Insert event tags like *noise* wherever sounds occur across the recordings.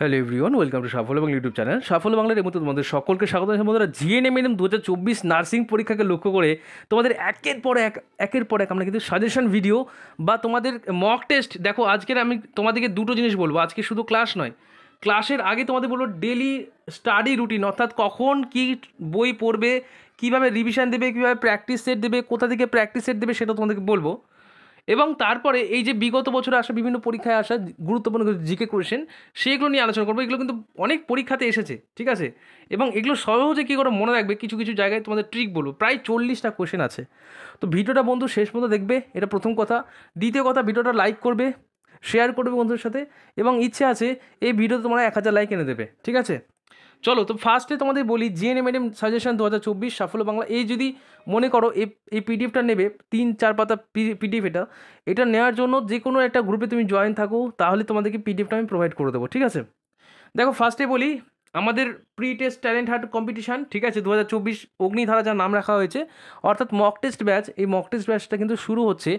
hello everyone welcome to সাফল্য Bangla YouTube channel সাফল্য বাংলার মতো তোমাদের সকলকে স্বাগত বন্ধুরা জিএনএমএনএম দু হাজার চব্বিশ নার্সিং পরীক্ষাকে লক্ষ্য করে তোমাদের একের পর এক একের পর এক আমরা কিন্তু সাজেশন ভিডিও বা তোমাদের মক টেস্ট দেখো আজকের আমি তোমাদেরকে দুটো জিনিস বলবো আজকে শুধু ক্লাস নয় ক্লাসের আগে তোমাদের বলবো ডেলি স্টাডি রুটিন অর্থাৎ কখন কি বই পড়বে কীভাবে রিভিশন দেবে কীভাবে প্র্যাকটিস সেট দেবে কোথা থেকে প্র্যাকটিস সেট দেবে সেটা তোমাদেরকে বলবো এবং তারপরে এই যে বিগত বছরে আসা বিভিন্ন পরীক্ষায় আসা গুরুত্বপূর্ণ জিকে কোয়েশ্চেন সেগুলো নিয়ে আলোচনা করবো এগুলো কিন্তু অনেক পরীক্ষাতে এসেছে ঠিক আছে এবং এগুলো সহজে কী করে মনে রাখবে কিছু কিছু জায়গায় তোমাদের ট্রিক বলবো প্রায় চল্লিশটা কোয়েশ্চেন আছে তো ভিডিওটা বন্ধু শেষ পর্যন্ত দেখবে এটা প্রথম কথা দ্বিতীয় কথা ভিডিওটা লাইক করবে শেয়ার করবে বন্ধুদের সাথে এবং ইচ্ছে আছে এই ভিডিও তোমরা এক হাজার লাইক এনে দেবে ঠিক আছে চলো তো ফার্স্টে তোমাদের বলি জিএনএ ম্যাডাম সাজেশন দু হাজার চব্বিশ সাফল্য বাংলা এই যদি মনে করো এই পিডিএফটা নেবে তিন চার পাতা পিডিএফ এটা এটা নেওয়ার জন্য যে কোনো একটা গ্রুপে তুমি জয়েন থাকো তাহলে তোমাদেরকে পিডিএফটা আমি প্রোভাইড করে দেবো ঠিক আছে দেখো ফার্স্টে বলি আমাদের pre test talent hunt competition ঠিক আছে দু হাজার চব্বিশ অগ্নিধারা যার নাম রাখা হয়েছে অর্থাৎ মক টেস্ট ব্যাচ এই মক টেস্ট ব্যাচটা কিন্তু শুরু হচ্ছে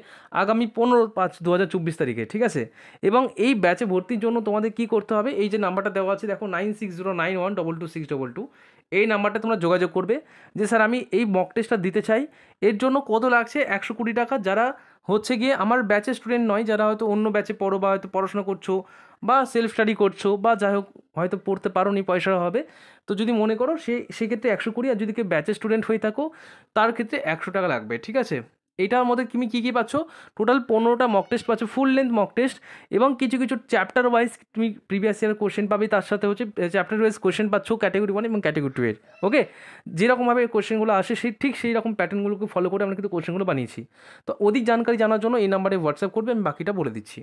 আগামী পনেরো পাঁচ দু হাজার চব্বিশ তারিখে ঠিক আছে এবং এই ব্যাচে ভর্তির জন্য তোমাদের কী করতে হবে এই যে নাম্বারটা দেওয়া আছে দেখো nine six zero nine one double two six double two এই নাম্বারটা তোমরা যোগাযোগ করবে যে স্যার আমি এই মক টেস্টটা দিতে চাই এর জন্য কত লাগছে একশো কুড়ি টাকা যারা হচ্ছে গিয়ে আমার ব্যাচের স্টুডেন্ট নয় যারা হয়তো অন্য ব্যাচে পড়ো বা হয়তো পড়াশোনা করছো বা সেলফ স্টাডি করছো বা যাই হোক হয়তো পড়তে পারো নি পয়সার হবে তো যদি মনে করো সে সেক্ষেত্রে একশো কুড়ি আর যদি কেউ ব্যাচের স্টুডেন্ট হয়ে থাকো তার ক্ষেত্রে একশো টাকা লাগবে ঠিক আছে এটার মধ্যে তুমি কী কী পাচ্ছ টোটাল পনেরোটা মক টেস্ট পাচ্ছ ফুল লেন্থ মক টেস্ট এবং কিছু কিছু চ্যাপ্টার ওয়াইজ তুমি প্রিভিয়াস ইয়ার কোশ্চেন পাবে তার সাথে হচ্ছে চ্যাপ্টার ওয়াইজ কোশ্চেন পাচ্ছ ক্যাটাগরি ওয়ান এবং ক্যাটাগরি টু এর ওকে যেরকমভাবে কোশ্চেনগুলো আসে সেই ঠিক সেই রকম প্যাটার্নগুলোকে ফলো করে আমরা কিন্তু কোশ্চেনগুলো বানিয়েছি তো অধিক জানকারি জানার জন্য এই নাম্বারে হোয়াটসঅ্যাপ করবে আমি বাকিটা বলে দিচ্ছি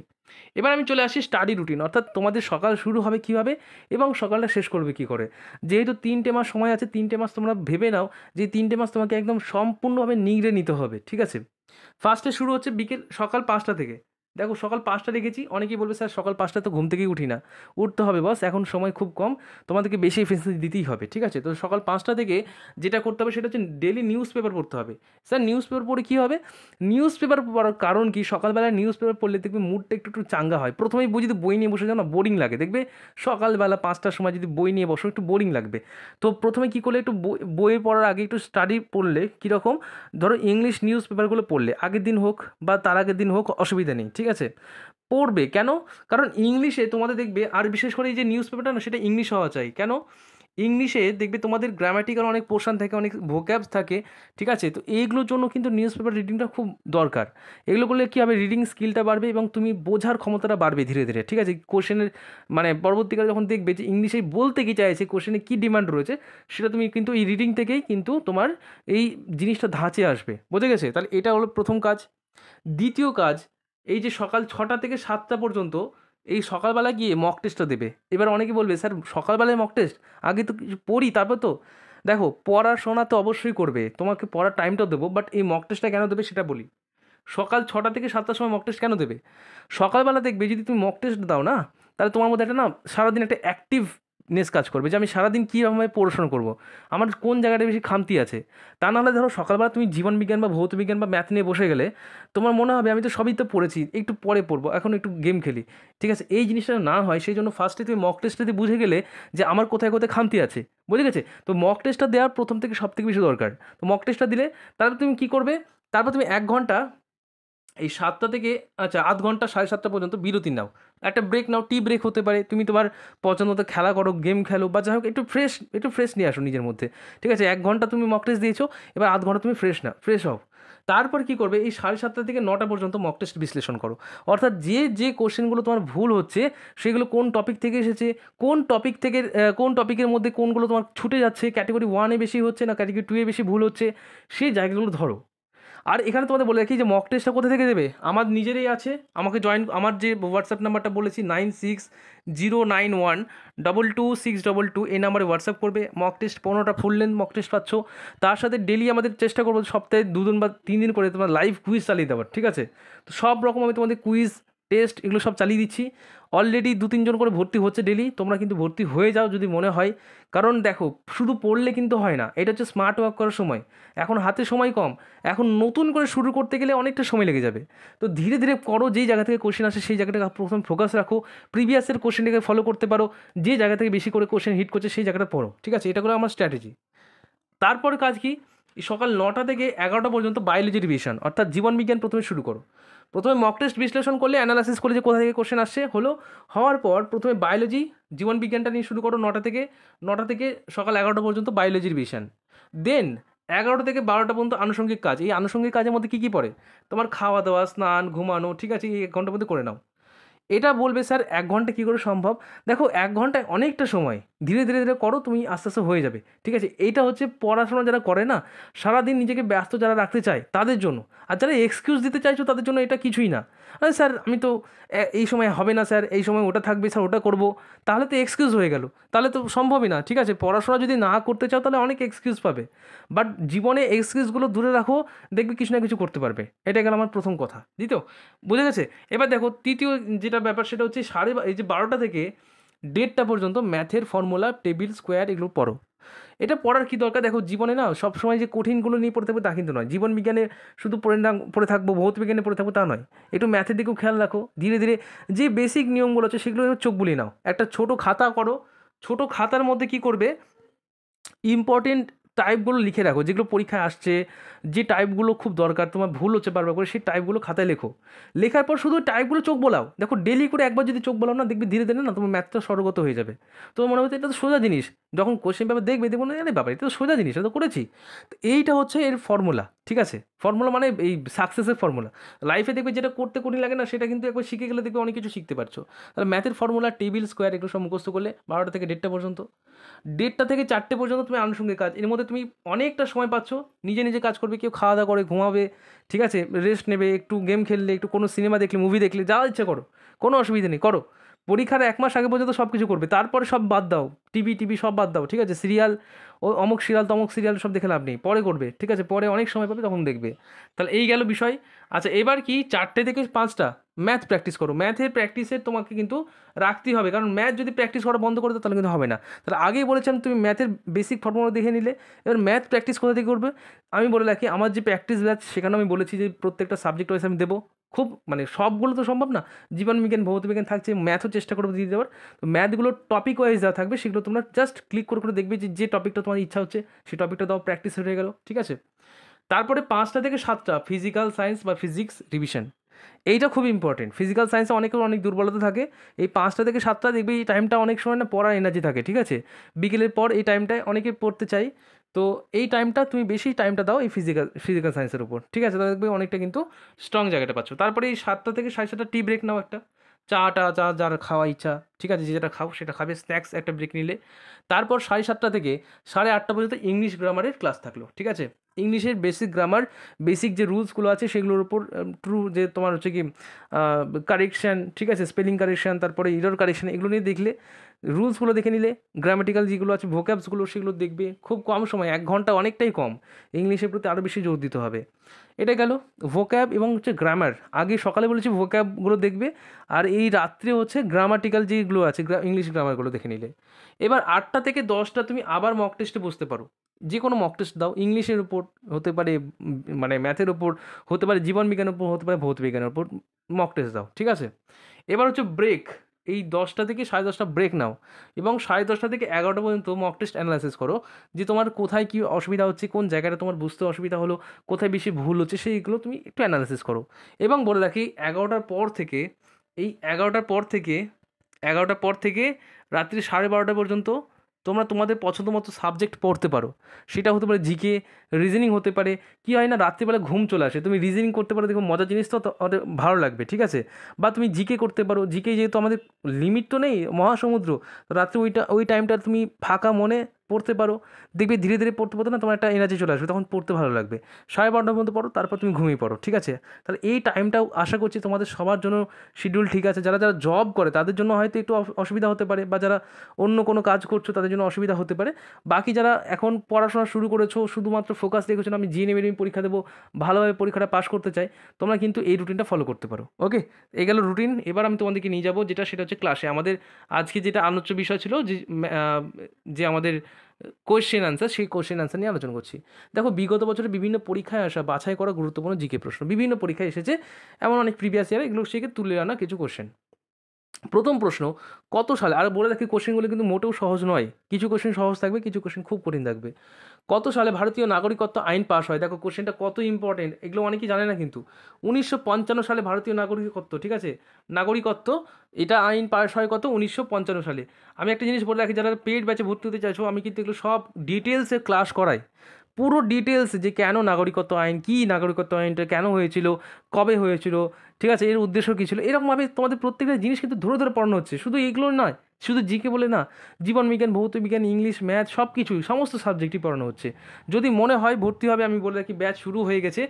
এবার আমি চলে আসি স্টাডি রুটিন অর্থাৎ তোমাদের সকাল শুরু হবে কীভাবে এবং সকালটা শেষ করবে কী করে যেহেতু তিনটে মাস সময় আছে তিনটে মাস তোমরা ভেবে নাও যে তিনটে মাস তোমাকে একদম সম্পূর্ণভাবে নিগড়ে নিতে হবে ঠিক আছে ফার্স্টে শুরু হচ্ছে বিকেল সকাল পাঁচটা থেকে দেখো সকাল পাঁচটা দেখেছি অনেকেই বলবে স্যার সকাল পাঁচটা তো ঘুম থেকেই উঠি না উঠতে হবে বস এখন সময় খুব কম তোমাদেরকে বেশি এফিসিয়েন্সি দিতেই হবে ঠিক আছে তো সকাল পাঁচটা থেকে যেটা করতে হবে সেটা হচ্ছে ডেলি নিউজ পেপার পড়তে হবে স্যার নিউজ পেপার পড়ে কী হবে নিউজ পেপার পড়ার কারণ কি সকালবেলা নিউজ পেপার পড়লে দেখবে মুডটা একটু একটু চাঙ্গা হয় প্রথমেই বই যদি বই নিয়ে বসে যাও না বোরিং লাগে দেখবে সকালবেলা পাঁচটার সময় যদি বই নিয়ে বসো একটু বোরিং লাগবে তো প্রথমে কী করলে একটু বই পড়ার আগে একটু স্টাডি পড়লে কীরকম ধরো ইংলিশ নিউজ পেপারগুলো পড়লে আগের দিন হোক বা তার আগের দিন হোক অসুবিধা নেই ঠিক ঠিক আছে পড়বে কেন কারণ ইংলিশে তোমাদের দেখবে আর বিশেষ করে এই যে নিউজ পেপারটা না সেটা ইংলিশ হওয়া চাই কেন ইংলিশে দেখবে তোমাদের গ্রামাটিক্যাল অনেক পোর্শন থাকে অনেক ভোক্যাবস থাকে ঠিক আছে তো এইগুলোর জন্য কিন্তু নিউজ পেপার রিডিংটা খুব দরকার এগুলো করলে কী হবে রিডিং স্কিলটা বাড়বে এবং তুমি বোঝার ক্ষমতাটা বাড়বে ধীরে ধীরে ঠিক আছে কোশ্চেনের মানে পরবর্তীকালে যখন দেখবে যে ইংলিশে বলতে কী চাইছে কোশ্চেনে কী ডিমান্ড রয়েছে সেটা তুমি কিন্তু এই রিডিং থেকেই কিন্তু তোমার এই জিনিসটা ধাঁচে আসবে বুঝে গেছে তাহলে এটা হলো প্রথম কাজ দ্বিতীয় কাজ এই যে সকাল ছটা থেকে সাতটা পর্যন্ত এই সকালবেলা গিয়ে মক টেস্টটা দেবে এবার অনেকে বলবে স্যার সকালবেলায় মক টেস্ট আগে তো কিছু পড়ি তারপর তো দেখো পড়াশোনা তো অবশ্যই করবে তোমাকে পড়ার টাইমটা দেবো বাট এই মক টেস্টটা কেন দেবে সেটা বলি সকাল ছটা থেকে সাতটার সময় মক টেস্ট কেন দেবে সকালবেলা দেখবে যদি তুমি মক টেস্ট দাও না তাহলে তোমার মধ্যে একটা না সারাদিন একটা অ্যাক্টিভ নেস কাজ করবে যে আমি সারাদিন কীরকমভাবে পড়াশোনা করবো আমার কোন জায়গাটা বেশি খামতি আছে তা নাহলে ধরো সকালবেলা তুমি জীবনবিজ্ঞান বা ভৌত বিজ্ঞান বা ম্যাথ নিয়ে বসে গেলে তোমার মনে হবে আমি তো সবই তো পড়েছি একটু পরে পড়বো এখন একটু গেম খেলি ঠিক আছে এই জিনিসটা না হয় সেই জন্য ফার্স্টে তুমি মক টেস্টটাতে বুঝে গেলে যে আমার কোথায় কোথায় খামতি আছে বুঝে গেছে তো মক টেস্টটা দেওয়ার প্রথম থেকে সব থেকে বেশি দরকার তো মক টেস্টটা দিলে তাহলে তুমি কী করবে তারপর তুমি এক ঘন্টা এই সাতটা থেকে আচ্ছা আধ ঘন্টা সাড়ে সাতটা পর্যন্ত বিরতি নাও একটা ব্রেক নাও টি ব্রেক হতে পারে তুমি তোমার পছন্দ মতো খেলা করো গেম খেলো বা যাই হোক একটু ফ্রেশ একটু ফ্রেশ নিয়ে আসো নিজের মধ্যে ঠিক আছে এক ঘন্টা তুমি মক টেস্ট দিয়েছো এবার আধ ঘন্টা তুমি ফ্রেশ না ফ্রেশ হও তারপর কি করবে এই সাড়ে সাতটা থেকে নটা পর্যন্ত মক টেস্ট বিশ্লেষণ করো অর্থাৎ যে যে কোশ্চেনগুলো তোমার ভুল হচ্ছে সেগুলো কোন টপিক থেকে এসেছে কোন টপিক থেকে কোন টপিকের মধ্যে কোনগুলো তোমার ছুটে যাচ্ছে ক্যাটাগরি ওয়ানে বেশি হচ্ছে না ক্যাটাগরি টুয়ে বেশি ভুল হচ্ছে সেই জায়গাগুলো ধরো আর এখানে তোমাদের বলে রাখি যে মক টেস্টটা কোথা থেকে দেবে আমার নিজেরই আছে আমাকে জয়েন আমার যে হোয়াটসঅ্যাপ নাম্বারটা বলেছি nine six zero nine one double two six double two এই নাম্বারে হোয়াটসঅ্যাপ করবে মক টেস্ট পনেরোটা ফুল লেন্থ মক টেস্ট পাচ্ছ তার সাথে ডেলি আমাদের চেষ্টা করবো সপ্তাহে দুদিন বা তিন দিন করে তোমার লাইভ কুইজ চালিয়ে দেওয়ার ঠিক আছে তো সব রকম আমি তোমাদের কুইজ টেস্ট এগুলো সব চালিয়ে দিচ্ছি অলরেডি দু তিনজন করে ভর্তি হচ্ছে ডেলি তোমরা কিন্তু ভর্তি হয়ে যাও যদি মনে হয় কারণ দেখো শুধু পড়লে কিন্তু হয় না এটা হচ্ছে স্মার্ট ওয়ার্ক করার সময় এখন হাতে সময় কম এখন নতুন করে শুরু করতে গেলে অনেকটা সময় লেগে যাবে তো ধীরে ধীরে করো যেই জায়গা থেকে কোশ্চেন আসে সেই জায়গাটাকে প্রথম ফোকাস রাখো প্রিভিয়াসের কোশ্চেনটাকে ফলো করতে পারো যে জায়গা থেকে বেশি করে কোশ্চেন হিট করছে সেই জায়গাটা পড়ো ঠিক আছে এটা করে আমার স্ট্র্যাটেজি তারপর কাজ কি সকাল নটা থেকে এগারোটা পর্যন্ত বায়োলজি রিভিশন অর্থাৎ জীবনবিজ্ঞান প্রথমে শুরু করো প্রথমে মক টেস্ট বিশ্লেষণ করলে অ্যানালাইসিস করে যে কোথা থেকে কোশ্চেন আসছে হলো হওয়ার পর প্রথমে বায়োলজি জীবনবিজ্ঞানটা নিয়ে শুরু করো নটা থেকে নটা থেকে সকাল এগারোটা পর্যন্ত বায়োলজির বিষয় দেন এগারোটা থেকে বারোটা পর্যন্ত আনুষঙ্গিক কাজ এই আনুষঙ্গিক কাজের মধ্যে কী কী পড়ে তোমার খাওয়া দাওয়া স্নান ঘুমানো ঠিক আছে এই এক ঘন্টার মধ্যে করে নাও এটা বলবে স্যার এক ঘন্টা কী করে সম্ভব দেখো এক ঘন্টায় অনেকটা সময় ধীরে ধীরে ধীরে করো তুমি আস্তে আস্তে হয়ে যাবে ঠিক আছে এইটা হচ্ছে পড়াশোনা যারা করে না সারাদিন নিজেকে ব্যস্ত যারা রাখতে চায় তাদের জন্য আর যারা এক্সকিউজ দিতে চাইছো তাদের জন্য এটা কিছুই না আরে স্যার আমি তো এই সময় হবে না স্যার এই সময় ওটা থাকবে স্যার ওটা করব তাহলে তো এক্সকিউজ হয়ে গেল তাহলে তো সম্ভবই না ঠিক আছে পড়াশোনা যদি না করতে চাও তাহলে অনেক এক্সকিউজ পাবে বাট জীবনে এক্সকিউজগুলো দূরে রাখো দেখবে কিছু না কিছু করতে পারবে এটা গেল আমার প্রথম কথা দ্বিতীয় বুঝে গেছে এবার দেখো তৃতীয় যেটা ব্যাপার সেটা হচ্ছে সাড়ে এই যে বারোটা থেকে ডেটটা পর্যন্ত ম্যাথের ফর্মুলা টেবিল স্কোয়ার এগুলো পড়ো এটা পড়ার কী দরকার দেখো জীবনে না সবসময় যে কঠিনগুলো নিয়ে পড়তে হবে তা কিন্তু নয় জীবন বিজ্ঞানে শুধু পড়ে না পড়ে থাকবো ভৌত বিজ্ঞানে পড়ে থাকবো তা নয় একটু ম্যাথের দিকেও খেয়াল রাখো ধীরে ধীরে যে বেসিক নিয়মগুলো আছে সেগুলো চোখ বুলিয়ে নাও একটা ছোট খাতা করো ছোট খাতার মধ্যে কি করবে ইম্পর্টেন্ট টাইপগুলো লিখে রাখো যেগুলো পরীক্ষায় আসছে যে টাইপগুলো খুব দরকার তোমার ভুল হচ্ছে বারবার করে সেই টাইপগুলো খাতায় লেখো লেখার পর শুধু টাইপগুলো চোখ বলাও দেখো ডেলি করে একবার যদি চোখ বলাও না দেখবে ধীরে ধীরে না তোমার ম্যাথটা সরগত হয়ে যাবে তো মনে হচ্ছে এটা তো সোজা জিনিস যখন কোশ্চেন পেপার দেখবে দেখবো না আরে বাবা এটা তো সোজা জিনিস এটা তো করেছি তো এইটা হচ্ছে এর ফর্মুলা ঠিক আছে ফর্মুলা মানে এই সাকসেসের ফর্মুলা লাইফে দেখবে যেটা করতে করি লাগে না সেটা কিন্তু একবার শিখে গেলে দেখবে অনেক কিছু শিখতে পারছো তাহলে ম্যাথের ফর্মুলা টেবিল স্কোয়ার এগুলো সব মুখস্থ করলে বারোটা থেকে দেড়টা পর্যন্ত দেড়টা থেকে চারটে পর্যন্ত তুমি আনুষঙ্গিক কাজ এর মধ্যে তুমি অনেকটা সময় পাচ্ছ নিজে নিজে কাজ করবে কেউ খাওয়া দাওয়া করে ঘুমাবে ঠিক আছে রেস্ট নেবে একটু গেম খেললে একটু কোনো সিনেমা দেখলে মুভি দেখলে যা ইচ্ছে করো কোনো অসুবিধা নেই করো পরীক্ষার এক মাস আগে পর্যন্ত সব কিছু করবে তারপরে সব বাদ দাও টিভি টিভি সব বাদ দাও ঠিক আছে সিরিয়াল ও অমুক সিরিয়াল তমক সিরিয়াল সব দেখে লাভ নেই পরে করবে ঠিক আছে পরে অনেক সময় পাবে তখন দেখবে তাহলে এই গেল বিষয় আচ্ছা এবার কি চারটে থেকে পাঁচটা ম্যাথ প্র্যাকটিস করো ম্যাথের প্র্যাকটিসের তোমাকে কিন্তু রাখতেই হবে কারণ ম্যাথ যদি প্র্যাকটিস করা বন্ধ করে দাও তাহলে কিন্তু হবে না তাহলে আগেই বলেছিলাম তুমি ম্যাথের বেসিক ফর্মুলা দেখে নিলে এবার ম্যাথ প্র্যাকটিস কোথা থেকে করবে আমি বলে রাখি আমার যে প্র্যাকটিস ব্যাচ সেখানে আমি বলেছি যে প্রত্যেকটা সাবজেক্ট ওয়াইজ আমি দেবো খুব মানে সবগুলো তো সম্ভব না জীবন বিজ্ঞান ভৌত বিজ্ঞান থাকছে ম্যাথও চেষ্টা করবো দিয়ে দেওয়ার তো ম্যাথগুলো টপিক ওয়াইজ দেওয়া থাকবে সেগুলো তোমরা জাস্ট ক্লিক করে করে দেখবে যে যে টপিকটা তোমার ইচ্ছা হচ্ছে সেই টপিকটা দেওয়া প্র্যাকটিস হয়ে গেল ঠিক আছে তারপরে পাঁচটা থেকে সাতটা ফিজিক্যাল সায়েন্স বা ফিজিক্স রিভিশন এইটা খুব ইম্পর্টেন্ট ফিজিক্যাল সায়েন্সে অনেকের অনেক দুর্বলতা থাকে এই পাঁচটা থেকে সাতটা দেখবে এই টাইমটা অনেক সময় না পড়ার এনার্জি থাকে ঠিক আছে বিকেলের পর এই টাইমটায় অনেকে পড়তে চাই তো এই টাইমটা তুমি বেশি টাইমটা দাও এই ফিজিক্যাল ফিজিক্যাল সায়েন্সের উপর ঠিক আছে তাহলে দেখবে অনেকটা কিন্তু স্ট্রং জায়গাটা পাচ্ছ তারপরে এই সাতটা থেকে সাড়ে সাতটা টি ব্রেক নাও একটা চা টা চা যার খাওয়া ইচ্ছা ঠিক আছে যেটা খাও সেটা খাবে স্ন্যাক্স একটা ব্রেক নিলে তারপর সাড়ে সাতটা থেকে সাড়ে আটটা পর্যন্ত ইংলিশ গ্রামারের ক্লাস থাকলো ঠিক আছে ইংলিশের বেসিক গ্রামার বেসিক যে রুলসগুলো আছে সেগুলোর উপর ট্রু যে তোমার হচ্ছে কি কারেকশান ঠিক আছে স্পেলিং কারেকশান তারপরে ইরর কারেকশান এগুলো নিয়ে দেখলে রুলসগুলো দেখে নিলে গ্রামাটিক্যাল যেগুলো আছে ভোক্যাবসগুলো সেগুলো দেখবে খুব কম সময় এক ঘন্টা অনেকটাই কম ইংলিশের প্রতি আরও বেশি জোর দিতে হবে এটা গেল ভোক্যাব এবং হচ্ছে গ্রামার আগে সকালে বলেছি ভোক্যাবগুলো দেখবে আর এই রাত্রে হচ্ছে গ্রামাটিক্যাল যেগুলো আছে ইংলিশ গ্রামারগুলো দেখে নিলে এবার আটটা থেকে দশটা তুমি আবার মক টেস্টে বসতে পারো যে কোনো মক টেস্ট দাও ইংলিশের উপর হতে পারে মানে ম্যাথের উপর হতে পারে জীবনবিজ্ঞানের উপর হতে পারে ভৌত বিজ্ঞানের উপর মক টেস্ট দাও ঠিক আছে এবার হচ্ছে ব্রেক এই দশটা থেকে সাড়ে দশটা ব্রেক নাও এবং সাড়ে দশটা থেকে এগারোটা পর্যন্ত মক টেস্ট অ্যানালাইসিস করো যে তোমার কোথায় কী অসুবিধা হচ্ছে কোন জায়গাটা তোমার বুঝতে অসুবিধা হলো কোথায় বেশি ভুল হচ্ছে সেইগুলো তুমি একটু অ্যানালাইসিস করো এবং বলে রাখি এগারোটার পর থেকে এই এগারোটার পর থেকে এগারোটার পর থেকে রাত্রি সাড়ে বারোটা পর্যন্ত তোমরা তোমাদের পছন্দ মতো সাবজেক্ট পড়তে পারো সেটা হতে পারে জিকে রিজনিং হতে পারে কি হয় না রাত্রিবেলা ঘুম চলে আসে তুমি রিজনিং করতে পারো দেখো মজার জিনিস তো ভালো লাগবে ঠিক আছে বা তুমি জিকে করতে পারো জিকে যেহেতু আমাদের লিমিট তো নেই মহাসমুদ্র রাত্রে ওইটা ওই টাইমটা তুমি ফাঁকা মনে পড়তে পারো দেখবে ধীরে ধীরে পড়তে পড়তে না তোমার একটা এনার্জি চলে আসবে তখন পড়তে ভালো লাগবে সাড়ে বারোটা পর্যন্ত পড়ো তারপর তুমি ঘুমিয়ে পড়ো ঠিক আছে তাহলে এই টাইমটাও আশা করছি তোমাদের সবার জন্য শিডিউল ঠিক আছে যারা যারা জব করে তাদের জন্য হয়তো একটু অসুবিধা হতে পারে বা যারা অন্য কোনো কাজ করছো তাদের জন্য অসুবিধা হতে পারে বাকি যারা এখন পড়াশোনা শুরু করেছো শুধুমাত্র ফোকাস রেখেছো আমি জিএনএ মেডিমি পরীক্ষা দেবো ভালোভাবে পরীক্ষাটা পাশ করতে চাই তোমরা কিন্তু এই রুটিনটা ফলো করতে পারো ওকে এ গেল রুটিন এবার আমি তোমাদেরকে নিয়ে যাবো যেটা সেটা হচ্ছে ক্লাসে আমাদের আজকে যেটা আলোচ্য বিষয় ছিল যে যে আমাদের কোয়েশ্চেন আনসার সেই কোয়েশ্চেন আনসার নিয়ে আলোচনা করছি দেখো বিগত বছরে বিভিন্ন পরীক্ষায় আসা বাছাই করা গুরুত্বপূর্ণ জিকে প্রশ্ন বিভিন্ন পরীক্ষায় এসেছে এমন অনেক প্রিভিয়াস ইয়ারে এগুলো সেকে তুলে আনা কিছু কোয়েশ্চেন প্রথম প্রশ্ন কত সালে আর বলে রাখি কোশ্চেনগুলো কিন্তু মোটেও সহজ নয় কিছু কোশ্চেন সহজ থাকবে কিছু কোশ্চেন খুব কঠিন থাকবে কত সালে ভারতীয় নাগরিকত্ব আইন পাশ হয় দেখো কোশ্চেনটা কত ইম্পর্টেন্ট এগুলো অনেকেই জানে না কিন্তু উনিশশো পঞ্চান্ন সালে ভারতীয় নাগরিকত্ব ঠিক আছে নাগরিকত্ব এটা আইন পাশ হয় কত উনিশশো পঞ্চান্ন সালে আমি একটা জিনিস বলে রাখি যারা পেড ব্যাচে ভর্তি হতে চাইছো আমি কিন্তু এগুলো সব ডিটেলসে ক্লাস করাই পুরো ডিটেলস যে কেন নাগরিকত্ব আইন কী নাগরিকত্ব আইনটা কেন হয়েছিল কবে হয়েছিল ঠিক আছে এর উদ্দেশ্য কী ছিল এরকমভাবে তোমাদের প্রত্যেকটা জিনিস কিন্তু ধরে ধরে পড়ানো হচ্ছে শুধু এগুলো নয় শুধু জিকে বলে না জীবন বিজ্ঞান ভৌত বিজ্ঞান ইংলিশ ম্যাথ সব কিছুই সমস্ত সাবজেক্টই পড়ানো হচ্ছে যদি মনে হয় ভর্তি হবে আমি বলে রাখি ব্যাচ শুরু হয়ে গেছে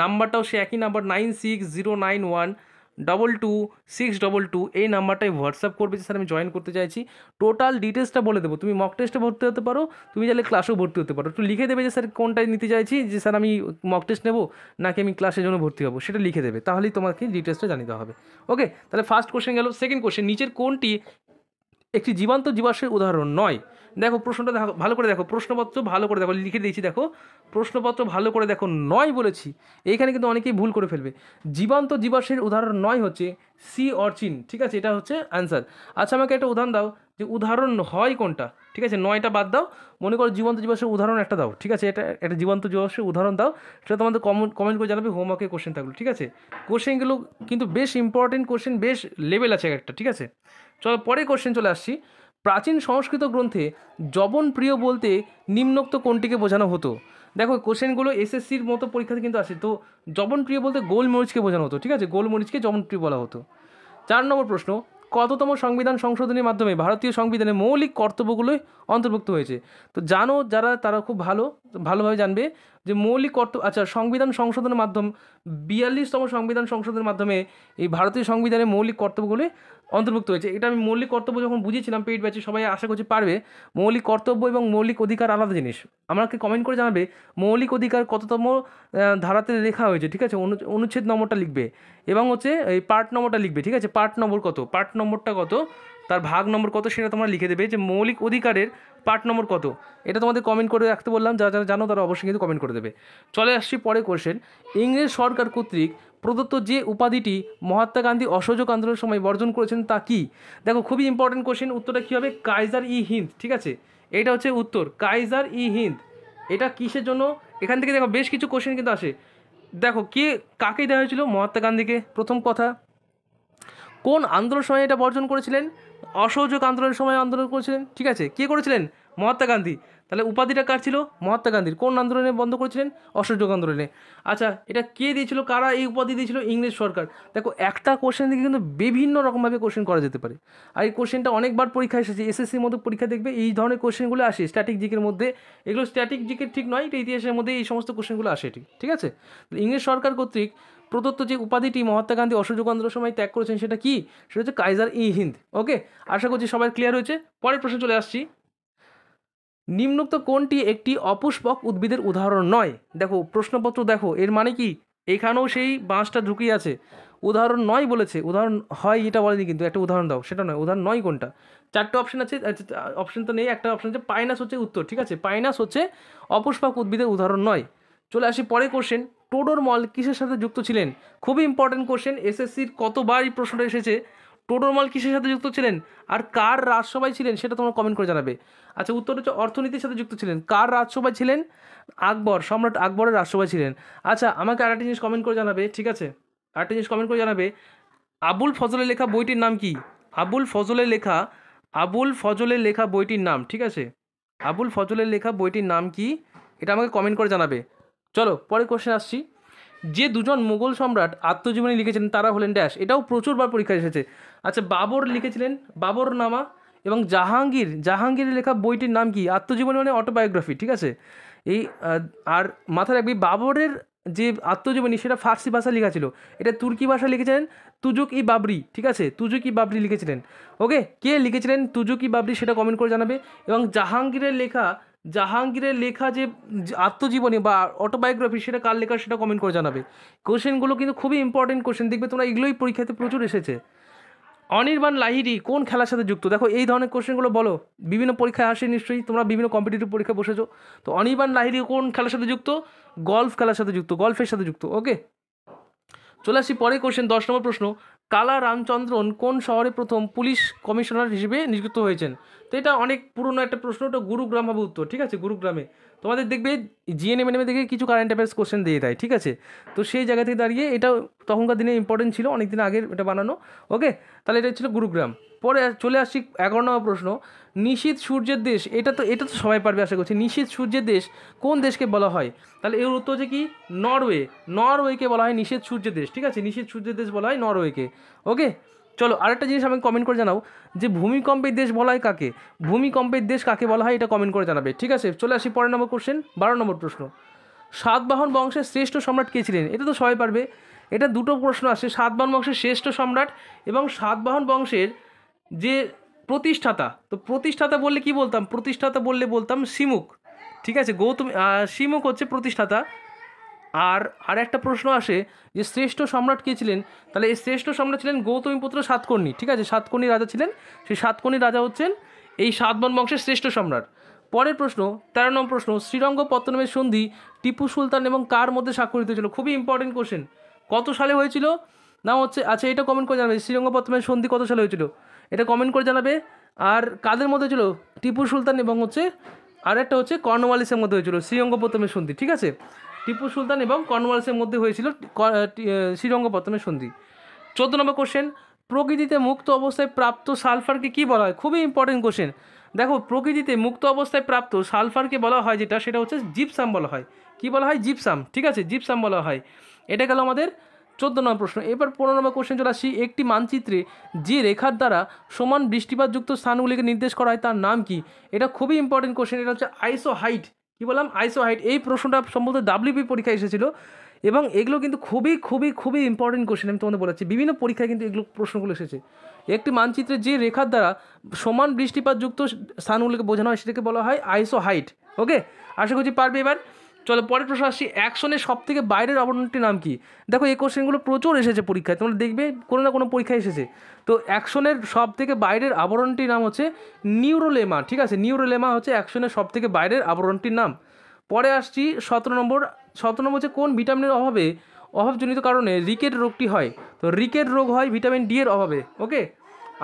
নাম্বারটাও সে একই number nine six zero nine one double two six double two এই নাম্বারটাই হোয়াটসঅ্যাপ করবে যে স্যার আমি জয়েন করতে চাইছি টোটাল ডিটেলসটা বলে দেবো তুমি মক টেস্টে ভর্তি হতে পারো তুমি চাইলে ক্লাসেও ভর্তি হতে পারো একটু লিখে দেবে যে স্যার কোনটায় নিতে চাইছি যে স্যার আমি মক টেস্ট নেবো নাকি আমি ক্লাসের জন্য ভর্তি হবো সেটা লিখে দেবে তাহলেই তোমাকে ডিটেলসটা জানিতে হবে ওকে তাহলে ফার্স্ট কোশ্চেন গেল সেকেন্ড কোশ্চেন নিচের কোনটি একটি জীবান্ত জীবাশ্মের উদাহরণ নয় দেখো প্রশ্নটা দেখো ভালো করে দেখো প্রশ্নপত্র ভালো করে দেখো লিখে দিয়েছি দেখো প্রশ্নপত্র ভালো করে দেখো নয় বলেছি এইখানে কিন্তু অনেকেই ভুল করে ফেলবে জীবন্ত জীবাশের উদাহরণ নয় হচ্ছে সি অর্চিন ঠিক আছে এটা হচ্ছে অ্যান্সার আচ্ছা আমাকে একটা উদাহরণ দাও যে উদাহরণ হয় কোনটা ঠিক আছে নয়টা বাদ দাও মনে করো জীবন্ত জীবাশ্মের উদাহরণ একটা দাও ঠিক আছে এটা একটা জীবন্ত জীবাশ্মের উদাহরণ দাও সেটা তোমাদের কমেন্ট কমেন্ট করে জানাবে হোমওয়ার্কে কোশ্চেন থাকলো ঠিক আছে কোশ্চেনগুলো কিন্তু বেশ ইম্পর্টেন্ট কোশ্চেন বেশ লেভেল আছে একটা ঠিক আছে চলো পরে কোশ্চেন চলে আসছি প্রাচীন সংস্কৃত গ্রন্থে প্রিয় বলতে নিম্নোক্ত কোনটিকে বোঝানো হতো দেখো কোশ্চেনগুলো এসএসসির মতো পরীক্ষাতে কিন্তু আসে তো জবন প্রিয় বলতে গোলমরিচকে বোঝানো হতো ঠিক আছে গোলমরিচকে প্রিয় বলা হতো চার নম্বর প্রশ্ন কততম সংবিধান সংশোধনের মাধ্যমে ভারতীয় সংবিধানে মৌলিক কর্তব্যগুলোই অন্তর্ভুক্ত হয়েছে তো জানো যারা তারা খুব ভালো ভালোভাবে জানবে যে মৌলিক কর্তব্য আচ্ছা সংবিধান সংশোধনের মাধ্যম বিয়াল্লিশতম সংবিধান সংশোধনের মাধ্যমে এই ভারতীয় সংবিধানে মৌলিক কর্তব্যগুলি অন্তর্ভুক্ত হয়েছে এটা আমি মৌলিক কর্তব্য যখন বুঝিয়েছিলাম পেইড ব্যাচে সবাই আশা করছি পারবে মৌলিক কর্তব্য এবং মৌলিক অধিকার আলাদা জিনিস আমাকে কমেন্ট করে জানাবে মৌলিক অধিকার কততম ধারাতে লেখা হয়েছে ঠিক আছে অনুচ্ছেদ নম্বরটা লিখবে এবং হচ্ছে এই পার্ট নম্বরটা লিখবে ঠিক আছে পার্ট নম্বর কত পার্ট নম্বরটা কত তার ভাগ নম্বর কত সেটা তোমরা লিখে দেবে যে মৌলিক অধিকারের পার্ট নম্বর কত এটা তোমাদের কমেন্ট করে রাখতে বললাম যারা যারা জানো তারা অবশ্যই কিন্তু কমেন্ট করে দেবে চলে আসছি পরে কোশ্চেন ইংরেজ সরকার কর্তৃক প্রদত্ত যে উপাধিটি মহাত্মা গান্ধী অসহযোগ আন্দোলনের সময় বর্জন করেছেন তা কি দেখো খুবই ইম্পর্টেন্ট কোশ্চেন উত্তরটা কী হবে কাইজার ই হিন্দ ঠিক আছে এটা হচ্ছে উত্তর কাইজার ই হিন্দ এটা কিসের জন্য এখান থেকে দেখো বেশ কিছু কোশ্চেন কিন্তু আসে দেখো কে কাকে দেওয়া হয়েছিল মহাত্মা গান্ধীকে প্রথম কথা কোন আন্দোলনের সময় এটা বর্জন করেছিলেন অসহযোগ আন্দোলনের সময় আন্দোলন করেছিলেন ঠিক আছে কে করেছিলেন মহাত্মা গান্ধী তাহলে উপাধিটা কার ছিল মহাত্মা গান্ধীর কোন আন্দোলনে বন্ধ করেছিলেন অসহযোগ আন্দোলনে আচ্ছা এটা কে দিয়েছিল কারা এই উপাধি দিয়েছিল ইংরেজ সরকার দেখো একটা কোশ্চেন থেকে কিন্তু বিভিন্ন রকমভাবে কোশ্চেন করা যেতে পারে আর এই কোশ্চেনটা অনেকবার পরীক্ষা এসেছে এসএসসির মধ্যে পরীক্ষা দেখবে এই ধরনের কোশ্চেনগুলো আসে স্ট্যাটিক জিকের মধ্যে এগুলো স্ট্যাটিক জিকের ঠিক নয় এটা ইতিহাসের মধ্যে এই সমস্ত কোশ্চেনগুলো আসে ঠিক ঠিক আছে ইংরেজ সরকার কর্তৃক প্রদত্ত যে উপাধিটি মহাত্মা গান্ধী অসহযোগ আন্দোলনের সময় ত্যাগ করেছেন সেটা কি সেটা হচ্ছে কাইজার ই হিন্দ ওকে আশা করছি সবাই ক্লিয়ার হয়েছে পরের প্রশ্ন চলে আসছি নিম্নোক্ত কোনটি একটি অপুষ্পক উদ্ভিদের উদাহরণ নয় দেখো প্রশ্নপত্র দেখো এর মানে কি এখানেও সেই বাঁশটা ঢুকিয়ে আছে উদাহরণ নয় বলেছে উদাহরণ হয় এটা বলেনি কিন্তু একটা উদাহরণ দাও সেটা নয় উদাহরণ নয় কোনটা চারটে অপশন আছে অপশন তো নেই একটা অপশন হচ্ছে পাইনাস হচ্ছে উত্তর ঠিক আছে পাইনাস হচ্ছে অপুষ্পক উদ্ভিদের উদাহরণ নয় চলে আসি পরে কোশ্চেন টোডোর মল কিসের সাথে যুক্ত ছিলেন খুবই ইম্পর্টেন্ট কোশ্চেন এসএসসির কতবারই প্রশ্নটা এসেছে মাল কিসের সাথে যুক্ত ছিলেন আর কার রাজসভায় ছিলেন সেটা তোমরা কমেন্ট করে জানাবে আচ্ছা উত্তর হচ্ছে অর্থনীতির সাথে যুক্ত ছিলেন কার রাজসভায় ছিলেন আকবর সম্রাট আকবরের রাজসভায় ছিলেন আচ্ছা আমাকে আরেকটা জিনিস কমেন্ট করে জানাবে ঠিক আছে আরেকটা জিনিস কমেন্ট করে জানাবে আবুল ফজলের লেখা বইটির নাম কি আবুল ফজলের লেখা আবুল ফজলের লেখা বইটির নাম ঠিক আছে আবুল ফজলের লেখা বইটির নাম কি এটা আমাকে কমেন্ট করে জানাবে চলো পরে কোশ্চেন আসছি যে দুজন মুঘল সম্রাট আত্মজীবনী লিখেছেন তারা হলেন ড্যাশ এটাও প্রচুরবার পরীক্ষা এসেছে আচ্ছা বাবর লিখেছিলেন বাবর নামা এবং জাহাঙ্গীর জাহাঙ্গীরের লেখা বইটির নাম কি আত্মজীবনী মানে অটোবায়োগ্রাফি ঠিক আছে এই আর মাথা রাখবি বাবরের যে আত্মজীবনী সেটা ফার্সি ভাষা লেখা ছিল এটা তুর্কি ভাষা লিখেছিলেন তুজুক ই বাবরি ঠিক আছে তুজুক ই বাবরি লিখেছিলেন ওকে কে লিখেছিলেন তুজুক ই বাবরি সেটা কমেন্ট করে জানাবে এবং জাহাঙ্গীরের লেখা জাহাঙ্গীরের লেখা যে আত্মজীবনী বা অটোবায়োগ্রাফি সেটা কার লেখা সেটা কমেন্ট করে জানাবে কোশ্চেনগুলো কিন্তু খুবই ইম্পর্টেন্ট কোশ্চেন দেখবে তোমরা এগুলোই পরীক্ষাতে প্রচুর এসেছে অনির্বাণ লাহিরি কোন খেলার সাথে যুক্ত দেখো এই ধরনের কোশ্চেনগুলো বলো বিভিন্ন পরীক্ষায় আসে নিশ্চয়ই তোমরা বিভিন্ন কম্পিটিটিভ পরীক্ষা বসেছো তো অনির্বাণ লাহিরি কোন খেলার সাথে যুক্ত গলফ খেলার সাথে যুক্ত গলফের সাথে যুক্ত ওকে চলে আসি পরে কোশ্চেন দশ নম্বর প্রশ্ন কালা রামচন্দ্রন কোন শহরে প্রথম পুলিশ কমিশনার হিসেবে নিযুক্ত হয়েছেন তো এটা অনেক পুরনো একটা প্রশ্ন ওটা গুরুগ্রাম হবে উত্তর ঠিক আছে গুরুগ্রামে তোমাদের দেখবে জিএনএমএনএমে দেখে কিছু কারেন্ট অ্যাফেয়ার্স কোশ্চেন দিয়ে দেয় ঠিক আছে তো সেই জায়গা থেকে দাঁড়িয়ে এটা তখনকার দিনে ইম্পর্টেন্ট ছিল অনেক দিন আগের এটা বানানো ওকে তাহলে এটা ছিল গুরুগ্রাম পরে চলে আসছি এগারো নম্বর প্রশ্ন নিশীত সূর্যের দেশ এটা তো এটা তো সবাই পারবে আশা করছি নিশীত সূর্যের দেশ কোন দেশকে বলা হয় তাহলে এর উত্তর হচ্ছে কি নরওয়ে নরওয়েকে বলা হয় নিষেধ সূর্যের দেশ ঠিক আছে নিষেধ সূর্যের দেশ বলা হয় নরওয়েকে ওকে চলো আরেকটা জিনিস আমি কমেন্ট করে জানাও যে ভূমিকম্পের দেশ বলা হয় কাকে ভূমিকম্পের দেশ কাকে বলা হয় এটা কমেন্ট করে জানাবে ঠিক আছে চলে আসি পরের নম্বর কোশ্চেন বারো নম্বর প্রশ্ন সাতবাহন বংশের শ্রেষ্ঠ সম্রাট কে ছিলেন এটা তো সবাই পারবে এটা দুটো প্রশ্ন আসে সাতবাহন বংশের শ্রেষ্ঠ সম্রাট এবং সাতবাহন বংশের যে প্রতিষ্ঠাতা তো প্রতিষ্ঠাতা বললে কি বলতাম প্রতিষ্ঠাতা বললে বলতাম শিমুক ঠিক আছে গৌতম শিমুক হচ্ছে প্রতিষ্ঠাতা আর আর একটা প্রশ্ন আসে যে শ্রেষ্ঠ সম্রাট কে ছিলেন তাহলে এই শ্রেষ্ঠ সম্রাট ছিলেন গৌতমীপুত্র সাতকর্ণী ঠিক আছে সাতকর্ণী রাজা ছিলেন সেই সাতকর্ণী রাজা হচ্ছেন এই সাতবন বংশের শ্রেষ্ঠ সম্রাট পরের প্রশ্ন তেরো নম্বর প্রশ্ন শ্রীরঙ্গপত্তনমের সন্ধি টিপু সুলতান এবং কার মধ্যে স্বাক্ষরিত ছিল খুবই ইম্পর্টেন্ট কোশ্চেন কত সালে হয়েছিল না হচ্ছে আচ্ছা এটা কমেন্ট করে জানাবে শ্রীরঙ্গপত্তমের সন্ধি কত সালে হয়েছিল এটা কমেন্ট করে জানাবে আর কাদের মধ্যে ছিল টিপু সুলতান এবং হচ্ছে আর একটা হচ্ছে কর্নওয়ালিসের মধ্যে হয়েছিল শ্রীরঙ্গ সন্ধি ঠিক আছে টিপু সুলতান এবং কর্নওয়ালিসের মধ্যে হয়েছিল শ্রীরঙ্গ সন্ধি চোদ্দ নম্বর কোশ্চেন প্রকৃতিতে মুক্ত অবস্থায় প্রাপ্ত সালফারকে কি বলা হয় খুবই ইম্পর্টেন্ট কোশ্চেন দেখো প্রকৃতিতে মুক্ত অবস্থায় প্রাপ্ত সালফারকে বলা হয় যেটা সেটা হচ্ছে জিপসাম বলা হয় কি বলা হয় জিপসাম ঠিক আছে জিপসাম বলা হয় এটা গেল আমাদের চোদ্দ নম্বর প্রশ্ন এবার পনেরো নম্বর কোশ্চেন চলে আসি একটি মানচিত্রে যে রেখার দ্বারা সমান বৃষ্টিপাতযুক্ত স্থানগুলিকে নির্দেশ করা হয় তার নাম কি এটা খুবই ইম্পর্টেন্ট কোশ্চেন এটা হচ্ছে আইসো হাইট কী বললাম আইসো হাইট এই প্রশ্নটা সম্ভবত ডাব্লিউপি পরীক্ষা এসেছিল এবং এগুলো কিন্তু খুবই খুবই খুবই ইম্পর্টেন্ট কোশ্চেন আমি তোমাদের বলেছি বিভিন্ন পরীক্ষায় কিন্তু এগুলো প্রশ্নগুলো এসেছে একটি মানচিত্রে যে রেখার দ্বারা সমান বৃষ্টিপাতযুক্ত স্থানগুলিকে বোঝানো হয় সেটাকে বলা হয় আইসো হাইট ওকে আশা করছি পারবে এবার চলো পরের প্রশ্ন আসছি অ্যাকশনের সব থেকে বাইরের অবনতির নাম কি দেখো এই কোশ্চেনগুলো প্রচুর এসেছে পরীক্ষায় তোমরা দেখবে কোনো না কোনো পরীক্ষায় এসেছে তো অ্যাকশনের সব থেকে বাইরের আবরণটির নাম হচ্ছে নিউরোলেমা ঠিক আছে নিউরোলেমা হচ্ছে অ্যাকশনের সব থেকে বাইরের আবরণটির নাম পরে আসছি সতেরো নম্বর সতেরো নম্বর হচ্ছে কোন ভিটামিনের অভাবে অভাবজনিত কারণে রিকেট রোগটি হয় তো রিকেট রোগ হয় ভিটামিন ডি এর অভাবে ওকে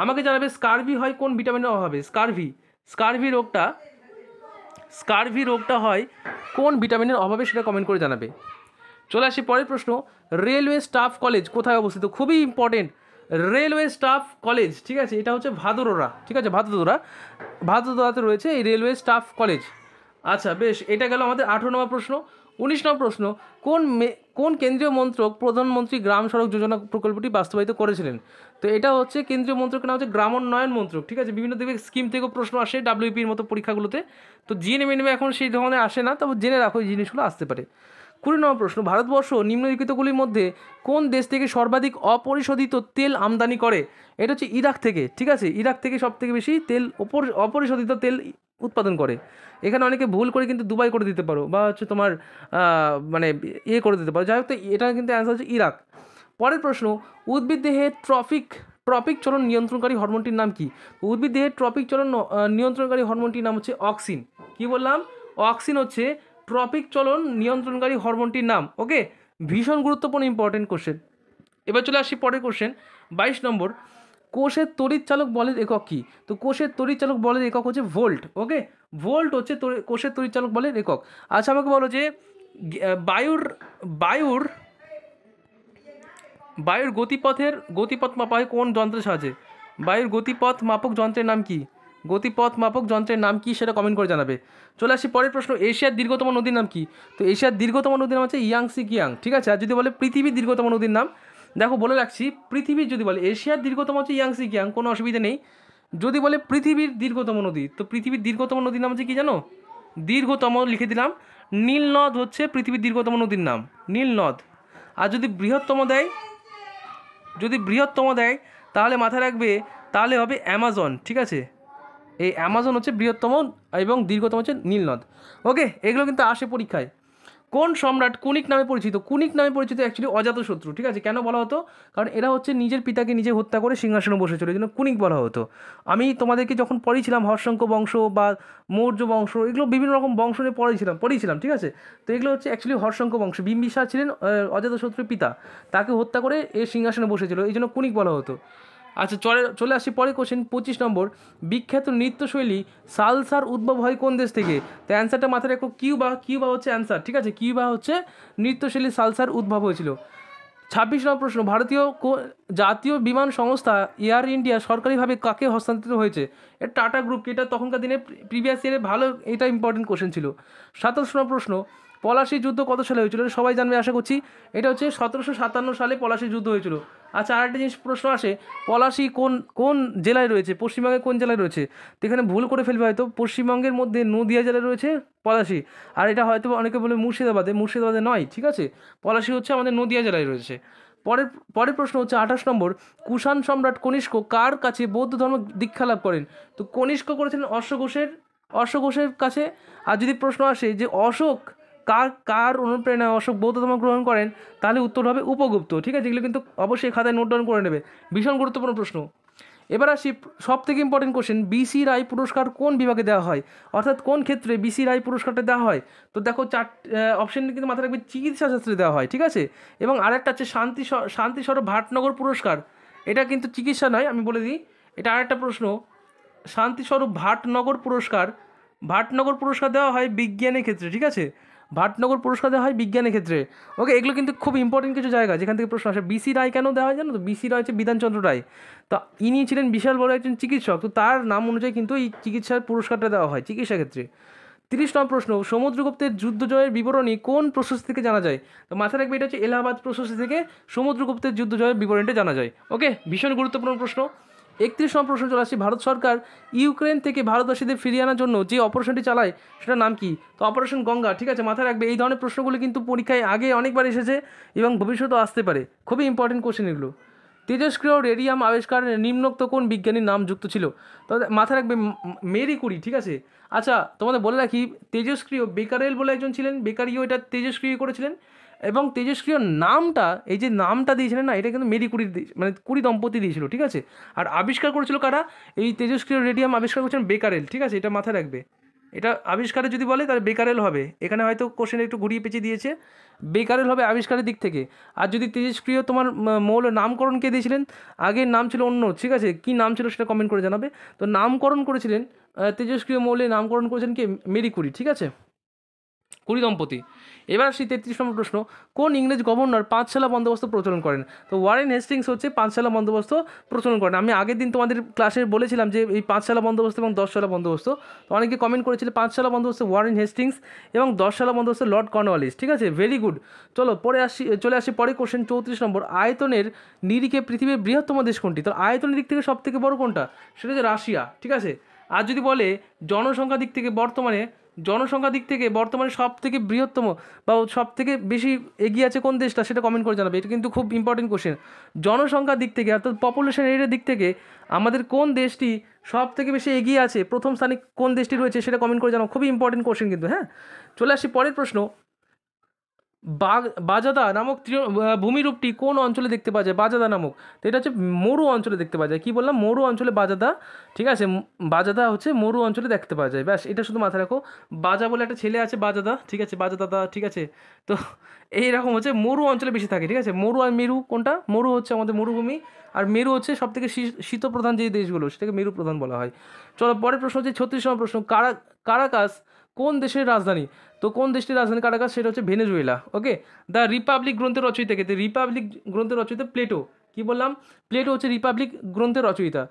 আমাকে জানাবে স্কার্ভি হয় কোন ভিটামিনের অভাবে স্কার্ভি স্কার্ভি রোগটা স্কারভি রোগটা হয় কোন ভিটামিনের অভাবে সেটা কমেন্ট করে জানাবে চলে আসি পরের প্রশ্ন রেলওয়ে স্টাফ কলেজ কোথায় অবস্থিত খুবই ইম্পর্টেন্ট রেলওয়ে স্টাফ কলেজ ঠিক আছে এটা হচ্ছে ভাদোরা ঠিক আছে ভাদুদোরা ভাদুদোরাতে রয়েছে এই রেলওয়ে স্টাফ কলেজ আচ্ছা বেশ এটা গেল আমাদের আঠেরো নম্বর প্রশ্ন উনিশ নম্বর প্রশ্ন কোন কোন কেন্দ্রীয় মন্ত্রক প্রধানমন্ত্রী গ্রাম সড়ক যোজনা প্রকল্পটি বাস্তবায়িত করেছিলেন তো এটা হচ্ছে কেন্দ্রীয় মন্ত্রকের নাম হচ্ছে গ্রামোন্নয়ন মন্ত্রক ঠিক আছে বিভিন্ন দিকে স্কিম থেকেও প্রশ্ন আসে ডাব্লিউপির মতো পরীক্ষাগুলোতে তো জিএনএম এনএমএ এখন সেই ধরনের আসে না তবে জেনে রাখো এই জিনিসগুলো আসতে পারে কুড়ি নম্বর প্রশ্ন ভারতবর্ষ নিম্নলিখিতগুলির মধ্যে কোন দেশ থেকে সর্বাধিক অপরিশোধিত তেল আমদানি করে এটা হচ্ছে ইরাক থেকে ঠিক আছে ইরাক থেকে সব থেকে বেশি তেল অপরিশোধিত তেল উৎপাদন করে এখানে অনেকে ভুল করে কিন্তু দুবাই করে দিতে পারো বা হচ্ছে তোমার মানে ইয়ে করে দিতে পারো যাই হোক তো এটা কিন্তু অ্যান্সার হচ্ছে ইরাক পরের প্রশ্ন উদ্ভিদ দেহে ট্রফিক ট্রপিক চলন নিয়ন্ত্রণকারী হরমোনটির নাম কি উদ্ভিদ দেহে ট্রপিক চলন নিয়ন্ত্রণকারী হরমোনটির নাম হচ্ছে অক্সিন কি বললাম অক্সিন হচ্ছে ট্রপিক চলন নিয়ন্ত্রণকারী হরমোনটির নাম ওকে ভীষণ গুরুত্বপূর্ণ ইম্পর্টেন্ট কোশ্চেন এবার চলে আসি পরের কোশ্চেন বাইশ নম্বর কোষের তড়িৎচালক বলের একক কী তো কোষের তড়িৎচালক বলের একক হচ্ছে ভোল্ট ওকে ভোল্ট হচ্ছে কোষের তড়িৎচালক বলের একক আচ্ছা আমাকে বলো যে বায়ুর বায়ুর বায়ুর গতিপথের গতিপথ মাপা হয় কোন যন্ত্রের সাহায্যে বায়ুর গতিপথ মাপক যন্ত্রের নাম কি গতিপথ মাপক যন্ত্রের নাম কি সেটা কমেন্ট করে জানাবে চলে আসি পরের প্রশ্ন এশিয়ার দীর্ঘতম নদীর নাম কি তো এশিয়ার দীর্ঘতম নদীর নাম হচ্ছে ইয়াংসি কিয়াং ঠিক আছে আর যদি বলে পৃথিবীর দীর্ঘতম নদীর নাম দেখো বলে রাখছি পৃথিবীর যদি বলে এশিয়ার দীর্ঘতম হচ্ছে ইয়াংসি কিয়াং কোনো অসুবিধা নেই যদি বলে পৃথিবীর দীর্ঘতম নদী তো পৃথিবীর দীর্ঘতম নদীর নাম হচ্ছে কী জানো দীর্ঘতম লিখে দিলাম নীল নদ হচ্ছে পৃথিবীর দীর্ঘতম নদীর নাম নীল নদ আর যদি বৃহত্তম দেয় যদি বৃহত্তম দেয় তাহলে মাথায় রাখবে তাহলে হবে অ্যামাজন ঠিক আছে এই অ্যামাজন হচ্ছে বৃহত্তম এবং দীর্ঘতম হচ্ছে নীলনদ ওকে এগুলো কিন্তু আসে পরীক্ষায় কোন সম্রাট কুনিক নামে পরিচিত কুনিক নামে পরিচিত অ্যাকচুয়ালি অজাতশত্রু ঠিক আছে কেন বলা হতো কারণ এরা হচ্ছে নিজের পিতাকে নিজে হত্যা করে সিংহাসনে বসেছিল এই জন্য কুনিক বলা হতো আমি তোমাদেরকে যখন পড়িয়েছিলাম হর্ষঙ্ক বংশ বা মৌর্য বংশ এগুলো বিভিন্ন রকম বংশ নিয়ে পড়িয়েছিলাম পড়িয়েছিলাম ঠিক আছে তো এগুলো হচ্ছে অ্যাকচুয়ালি হর্ষঙ্ক বংশ বিম্বিসা ছিলেন অজাতশত্রুর পিতা তাকে হত্যা করে এ সিংহাসনে বসেছিল এই জন্য কুনিক বলা হতো আচ্ছা চলে চলে আসি পরে কোশ্চেন পঁচিশ নম্বর বিখ্যাত নৃত্যশৈলী সালসার উদ্ভব হয় কোন দেশ থেকে তো অ্যান্সারটা মাথায় রেখো কিউবা কিউবা হচ্ছে অ্যান্সার ঠিক আছে কিউবা হচ্ছে নৃত্যশৈলী সালসার উদ্ভব হয়েছিল ছাব্বিশ নম্বর প্রশ্ন ভারতীয় জাতীয় বিমান সংস্থা এয়ার ইন্ডিয়া সরকারিভাবে কাকে হস্তান্তরিত হয়েছে এটা টাটা গ্রুপকে এটা তখনকার দিনে প্রিভিয়াস ইয়ারে ভালো এটা ইম্পর্টেন্ট কোশ্চেন ছিল সাতাশ নম্বর প্রশ্ন পলাশি যুদ্ধ কত সালে হয়েছিল সবাই জানবে আশা করছি এটা হচ্ছে সতেরোশো সাতান্ন সালে পলাশি যুদ্ধ হয়েছিল আচ্ছা আরেকটা জিনিস প্রশ্ন আসে পলাশি কোন কোন জেলায় রয়েছে পশ্চিমবঙ্গে কোন জেলায় রয়েছে তো এখানে ভুল করে ফেলবে হয়তো পশ্চিমবঙ্গের মধ্যে নদিয়া জেলায় রয়েছে পলাশি আর এটা হয়তো অনেকে বলে মুর্শিদাবাদে মুর্শিদাবাদে নয় ঠিক আছে পলাশি হচ্ছে আমাদের নদিয়া জেলায় রয়েছে পরের পরের প্রশ্ন হচ্ছে আঠাশ নম্বর কুষাণ সম্রাট কনিষ্ক কার কাছে বৌদ্ধ ধর্ম দীক্ষা লাভ করেন তো কনিষ্ক করেছিলেন অশ্বঘোষের অশ্বঘোষের কাছে আর যদি প্রশ্ন আসে যে অশোক কার কার অনুপ্রেরণায় অশোক বৌদ্ধ ধর্ম গ্রহণ করেন তাহলে উত্তর হবে উপগুপ্ত ঠিক আছে এগুলো কিন্তু অবশ্যই খাতায় নোট ডাউন করে নেবে ভীষণ গুরুত্বপূর্ণ প্রশ্ন এবার আসি সব থেকে ইম্পর্টেন্ট কোশ্চেন বিসি রায় পুরস্কার কোন বিভাগে দেওয়া হয় অর্থাৎ কোন ক্ষেত্রে বিসি রায় পুরস্কারটা দেওয়া হয় তো দেখো চার অপশন কিন্তু মাথায় রাখবে চিকিৎসাশাস্ত্রে দেওয়া হয় ঠিক আছে এবং আরেকটা হচ্ছে শান্তি শান্তিস্বরূপ ভাটনগর পুরস্কার এটা কিন্তু চিকিৎসা নয় আমি বলে দিই এটা আরেকটা প্রশ্ন শান্তিস্বরূপ ভাটনগর পুরস্কার ভাটনগর পুরস্কার দেওয়া হয় বিজ্ঞানের ক্ষেত্রে ঠিক আছে ভাটনগর পুরস্কার দেওয়া হয় বিজ্ঞানের ক্ষেত্রে ওকে এগুলো কিন্তু খুব ইম্পর্টেন্ট কিছু জায়গা যেখান থেকে প্রশ্ন আসে বিসি রায় কেন দেওয়া হয় জানো তো বিসি রায় হচ্ছে বিধানচন্দ্র রায় তো ইনি ছিলেন বিশাল বড় একজন চিকিৎসক তো তার নাম অনুযায়ী কিন্তু এই চিকিৎসার পুরস্কারটা দেওয়া হয় চিকিৎসা ক্ষেত্রে তিরিশ নম্বর প্রশ্ন সমুদ্রগুপ্তের যুদ্ধজয়ের বিবরণী কোন প্রশস্তি থেকে জানা যায় তো মাথায় রাখবে এটা হচ্ছে এলাহাবাদ প্রশস্তি থেকে সমুদ্রগুপ্তের যুদ্ধজয়ের বিবরণীটা জানা যায় ওকে ভীষণ গুরুত্বপূর্ণ প্রশ্ন একত্রিশ নম্বর প্রশ্ন চলে ভারত সরকার ইউক্রেন থেকে ভারতবাসীদের ফিরিয়ে আনার জন্য যে অপারেশনটি চালায় সেটার নাম কি তো অপারেশন গঙ্গা ঠিক আছে মাথায় রাখবে এই ধরনের প্রশ্নগুলো কিন্তু পরীক্ষায় আগে অনেকবার এসেছে এবং ভবিষ্যতেও আসতে পারে খুবই ইম্পর্টেন্ট কোশ্চেন এগুলো তেজস্ক্রিয় রেডিয়াম আবিষ্কারের নিম্নোক্ত কোন বিজ্ঞানীর নাম যুক্ত ছিল তবে মাথায় রাখবে মেরি কুরি ঠিক আছে আচ্ছা তোমাদের বলে রাখি তেজস্ক্রিয় বেকারেল বলে একজন ছিলেন বেকারিও এটা তেজস্ক্রিয় করেছিলেন এবং তেজস্ক্রিয় নামটা এই যে নামটা দিয়েছিলেন না এটা কিন্তু মেরি কুড়ির মানে কুড়ি দম্পতি দিয়েছিল ঠিক আছে আর আবিষ্কার করেছিল কারা এই তেজস্ক্রিয় রেডিয়াম আবিষ্কার করেছিলেন বেকারেল ঠিক আছে এটা মাথায় রাখবে এটা আবিষ্কারে যদি বলে তাহলে বেকারেল হবে এখানে হয়তো কোশ্চেন একটু ঘুরিয়ে পেঁচিয়ে দিয়েছে বেকারেল হবে আবিষ্কারের দিক থেকে আর যদি তেজস্ক্রিয় তোমার মৌল নামকরণ কে দিয়েছিলেন আগের নাম ছিল অন্য ঠিক আছে কি নাম ছিল সেটা কমেন্ট করে জানাবে তো নামকরণ করেছিলেন তেজস্ক্রিয় মৌলের নামকরণ করেছেন কে মেরি ঠিক আছে কুড়ি দম্পতি এবার আসি তেত্রিশ নম্বর প্রশ্ন কোন ইংরেজ গভর্নর পাঁচশালা বন্দোবস্ত প্রচলন করেন তো ওয়ারেন হেস্টিংস হচ্ছে পাঁচশালা বন্দোবস্ত প্রচলন করেন আমি আগের দিন তোমাদের ক্লাসে বলেছিলাম যে এই পাঁচশালা বন্দোবস্ত এবং দশশালা বন্দোবস্ত তো অনেকে কমেন্ট করেছিল পাঁচশালা বন্দোবস্ত ওয়ারেন হেস্টিংস এবং দশশালা বন্দোবস্ত লর্ড কর্নওয়ালিস ঠিক আছে ভেরি গুড চলো পরে আসি চলে আসি পরে কোশ্চেন চৌত্রিশ নম্বর আয়তনের নিরিখে পৃথিবীর বৃহত্তম দেশ কোনটি তো আয়তনের দিক থেকে সব থেকে বড় কোনটা সেটা হচ্ছে রাশিয়া ঠিক আছে আর যদি বলে জনসংখ্যার দিক থেকে বর্তমানে জনসংখ্যা দিক থেকে বর্তমানে সব থেকে বৃহত্তম বা সব থেকে বেশি এগিয়ে আছে কোন দেশটা সেটা কমেন্ট করে জানাবে এটা কিন্তু খুব ইম্পর্টেন্ট কোশ্চেন জনসংখ্যার দিক থেকে অর্থাৎ পপুলেশন এরিয়ার দিক থেকে আমাদের কোন দেশটি সব থেকে বেশি এগিয়ে আছে প্রথম স্থানে কোন দেশটি রয়েছে সেটা কমেন্ট করে জানাবো খুবই ইম্পর্টেন্ট কোশ্চেন কিন্তু হ্যাঁ চলে আসি পরের প্রশ্ন বাজাদা নামক ভূমিরূপটি কোন অঞ্চলে দেখতে পাওয়া যায় বাজাদা নামক তো এটা হচ্ছে মরু অঞ্চলে দেখতে পাওয়া যায় কী বললাম মরু অঞ্চলে বাজাদা ঠিক আছে বাজাদা হচ্ছে মরু অঞ্চলে দেখতে পাওয়া যায় ব্যাস এটা শুধু মাথায় রাখো বাজা বলে একটা ছেলে আছে বাজাদা ঠিক আছে বাজাদাদা ঠিক আছে তো *laughs* এইরকম হচ্ছে মরু অঞ্চলে বেশি থাকে ঠিক আছে মরু আর মেরু কোনটা মরু হচ্ছে আমাদের মরুভূমি আর মেরু হচ্ছে সব থেকে শীত প্রধান যে দেশগুলো সেটাকে মেরু প্রধান বলা হয় চলো পরের প্রশ্ন হচ্ছে ছত্রিশ নম্বর প্রশ্ন কারা কারাকাস কোন দেশের রাজধানী তো কোন দেশটির রাজধানী কারাগার সেটা হচ্ছে ভেনেজুয়েলা ওকে দ্য রিপাবলিক গ্রন্থের রচয়িতা কে রিপাবলিক গ্রন্থের রচয়িতা প্লেটো কি বললাম প্লেটো হচ্ছে রিপাবলিক গ্রন্থের রচয়িতা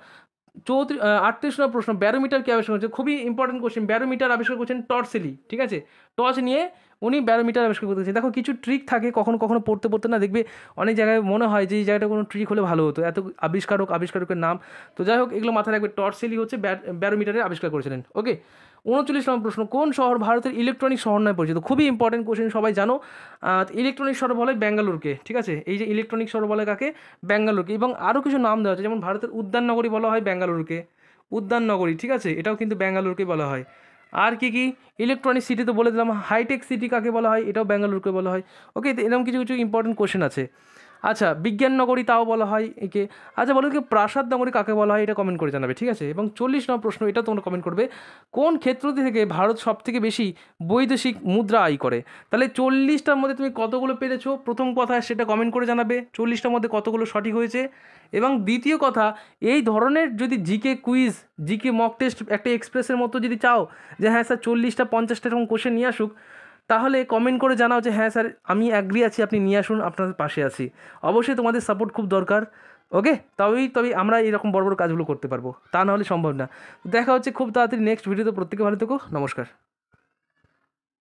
চৌত্রিশ আটত্রিশ নম্বর প্রশ্ন ব্যারোমিটার কে আবিষ্কার করছে খুবই ইম্পর্টেন্ট কোশ্চেন ব্যারোমিটার আবিষ্কার করছেন টর্চেলি ঠিক আছে টর্চ নিয়ে উনি ব্যারোমিটার আবিষ্কার করতেছে দেখো কিছু ট্রিক থাকে কখনো কখনো পড়তে পড়তে না দেখবে অনেক জায়গায় মনে হয় যে এই জায়গাটা কোনো ট্রিক হলে ভালো হতো এত আবিষ্কারক আবিষ্কারকের নাম তো যাই হোক এগুলো মাথায় রাখবে টর্চেলি হচ্ছে ব্যারোমিটারে আবিষ্কার করেছিলেন ওকে উনচল্লিশ নম্বর প্রশ্ন কোন শহর ভারতের ইলেকট্রনিক শহর নয় পরিচিত খুবই ইম্পর্টেন্ট কোশ্চেন সবাই জানো ইলেকট্রনিক শহর বলে ব্যাঙ্গালোরকে ঠিক আছে এই যে ইলেকট্রনিক শহর বলে কাকে ব্যাঙ্গালোরকে এবং আরও কিছু নাম দেওয়া হচ্ছে যেমন ভারতের উদ্যান নগরী বলা হয় ব্যাঙ্গালোরকে উদ্যান নগরী ঠিক আছে এটাও কিন্তু ব্যাঙ্গালোরকে বলা হয় আর কি কি ইলেকট্রনিক সিটি তো বলে দিলাম হাইটেক সিটি কাকে বলা হয় এটাও ব্যাঙ্গালোরকে বলা হয় ওকে এরকম কিছু কিছু ইম্পর্টেন্ট কোশ্চেন আছে আচ্ছা বিজ্ঞান নগরী তাও বলা হয় একে আচ্ছা বলো কি প্রাসাদ নগরী কাকে বলা হয় এটা কমেন্ট করে জানাবে ঠিক আছে এবং চল্লিশ নম্বর প্রশ্ন এটা তোমরা কমেন্ট করবে কোন ক্ষেত্র থেকে ভারত সব থেকে বেশি বৈদেশিক মুদ্রা আয় করে তাহলে চল্লিশটার মধ্যে তুমি কতগুলো পেরেছো প্রথম কথা সেটা কমেন্ট করে জানাবে চল্লিশটার মধ্যে কতগুলো সঠিক হয়েছে এবং দ্বিতীয় কথা এই ধরনের যদি GK quiz GK mock test একটা এক্সপ্রেসের মতো যদি চাও যে হ্যাঁ স্যার চল্লিশটা পঞ্চাশটা এরকম কোশ্চেন নিয়ে আসুক তাহলে কমেন্ট করে জানাও যে হ্যাঁ স্যার আমি অ্যাগ্রি আছি আপনি নিয়ে আসুন আপনার পাশে আছি অবশ্যই তোমাদের সাপোর্ট খুব দরকার ওকে তবেই তবে আমরা এরকম বড় বড় কাজগুলো করতে পারবো তা না হলে সম্ভব না দেখা হচ্ছে খুব তাড়াতাড়ি নেক্সট ভিডিওতে প্রত্যেকে ভালো থেকো নমস্কার